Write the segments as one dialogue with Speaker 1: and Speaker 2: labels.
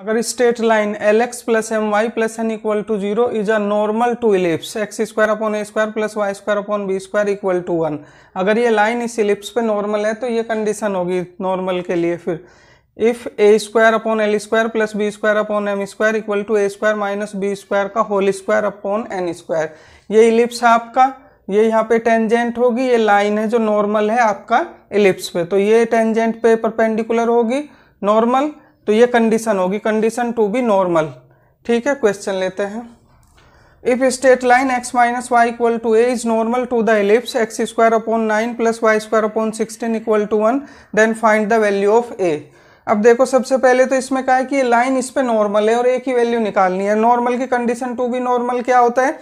Speaker 1: अगर straight line L X plus M Y plus N equal to zero is a normal to ellipse X square upon A square plus Y square upon B square equal to one अगर ये line इस ellipse पे normal है तो ये condition होगी normal के लिए फिर if A square upon L square plus B square upon M square equal to A square minus B square का whole square upon N square ये इलिप्स है आपका ये यहाँ पे टेंजेंट होगी ये लाइन है जो नॉर्मल है आपका इलिप्स पे तो ये टेंजेंट पे परपेंडिकुलर होगी नॉर्मल तो ये कंडीशन होगी कंडीशन टू बी नॉर्मल ठीक है क्वेश्चन लेते हैं if straight line X minus Y equal to A is normal to the ellipse X square upon nine plus Y square upon sixteen equal to one then find the value of A अब देखो सबसे पहले तो इसमें कहा है कि line इस पर नॉर्मल है और ए की वैल्यू निकालनी है नॉर्मल की कंडीशन टू बी नॉर्मल क्या होता है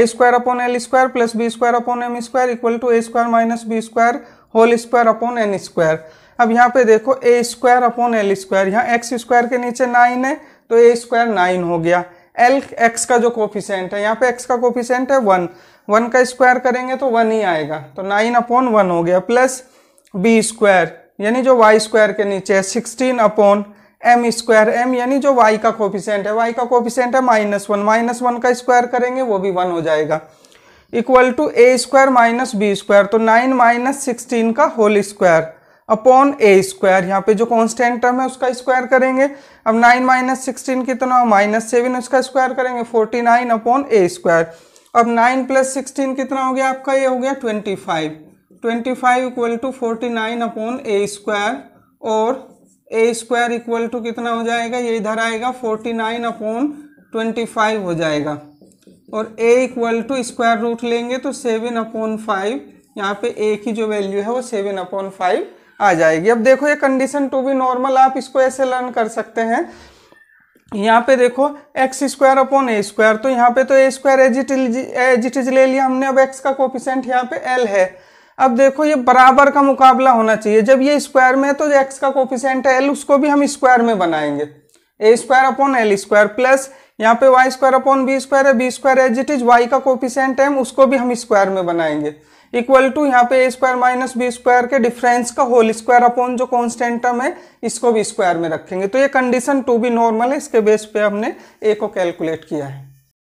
Speaker 1: A square upon L square plus B square upon M square equal to A square minus B square whole square upon N square अब यहाँ पे देखो A square upon L square यहाँ X square के नीचे नाइन है तो A square nine हो गया एल एक्स का जो कोफिशेंट है यहाँ पे एक्स का कोफिशेंट है वन वन का स्क्वायर करेंगे तो वन ही आएगा तो नाइन अपॉन वन हो गया प्लस बी स्क्वायर यानी जो वाई स्क्वायर के नीचे है sixteen upon M square M यानी जो वाई का कोफिशेंट है वाई का कोफिशेंट है माइनस वन माइनस वन का स्क्वायर करेंगे वो भी वन हो जाएगा equal to A square minus B square तो नाइन माइनस सिक्सटीन का whole square upon A square यहाँ पे जो कॉन्स्टेंट टर्म है उसका स्क्वायर करेंगे अब नाइन माइनस सिक्सटीन कितना माइनस सेवन उसका स्क्वायर करेंगे forty nine upon A square अब नाइन प्लस सिक्सटीन कितना हो गया आपका ये हो गया twenty five twenty five equal to forty nine upon A square और ए स्क्वायर इक्वल टू कितना हो जाएगा ये इधर आएगा forty nine upon twenty five हो जाएगा और A equal to square root लेंगे तो सेवन अपॉन फाइव यहाँ पे ए की जो वैल्यू है वो सेवन अपॉन फाइव आ जाएगी अब देखो ये कंडीशन टू बी नॉर्मल आप इसको ऐसे लर्न कर सकते हैं यहाँ पे देखो X square upon A square तो यहाँ पे तो A square as it is ले लिया हमने अब एक्स का कोपिसेंट यहाँ पे एल है अब देखो ये बराबर का मुकाबला होना चाहिए जब ये स्क्वायर में है तो एक्स का कोपिसेंट है एल उसको भी हम स्क्वायर में बनाएंगे A square upon L square plus यहाँ पे Y square upon B square है B square as it is Y का कोपिसेंट है उसको भी हम स्क्वायर में बनाएंगे इक्वल टू यहाँ पे A square minus B square के डिफरेंस का होल स्क्वायर अपॉन जो कॉन्स्टेंट टर्म है इसको भी स्क्वायर में रखेंगे तो ये कंडीशन टू भी नॉर्मल है इसके बेस पे हमने ए को कैलकुलेट किया है